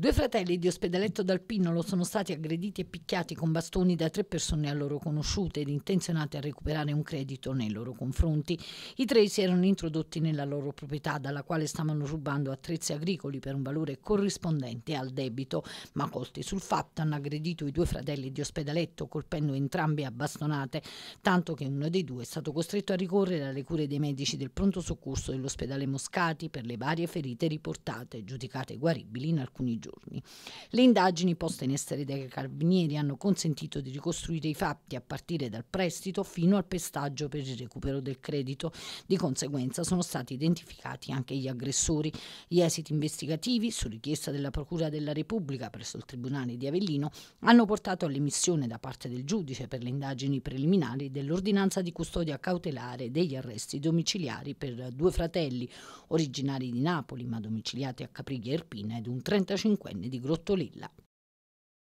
Due fratelli di Ospedaletto d'Alpinnolo sono stati aggrediti e picchiati con bastoni da tre persone a loro conosciute ed intenzionate a recuperare un credito nei loro confronti. I tre si erano introdotti nella loro proprietà, dalla quale stavano rubando attrezzi agricoli per un valore corrispondente al debito, ma colti sul fatto hanno aggredito i due fratelli di Ospedaletto, colpendo entrambi a bastonate, tanto che uno dei due è stato costretto a ricorrere alle cure dei medici del pronto soccorso dell'ospedale Moscati per le varie ferite riportate, giudicate guaribili in alcuni giorni giorni. Le indagini poste in essere dai carabinieri hanno consentito di ricostruire i fatti a partire dal prestito fino al pestaggio per il recupero del credito. Di conseguenza sono stati identificati anche gli aggressori. Gli esiti investigativi, su richiesta della Procura della Repubblica presso il Tribunale di Avellino, hanno portato all'emissione da parte del giudice per le indagini preliminari dell'ordinanza di custodia cautelare degli arresti domiciliari per due fratelli originari di Napoli ma domiciliati a Capriglia Erpina ed un 35 cinquenne di Grottolilla.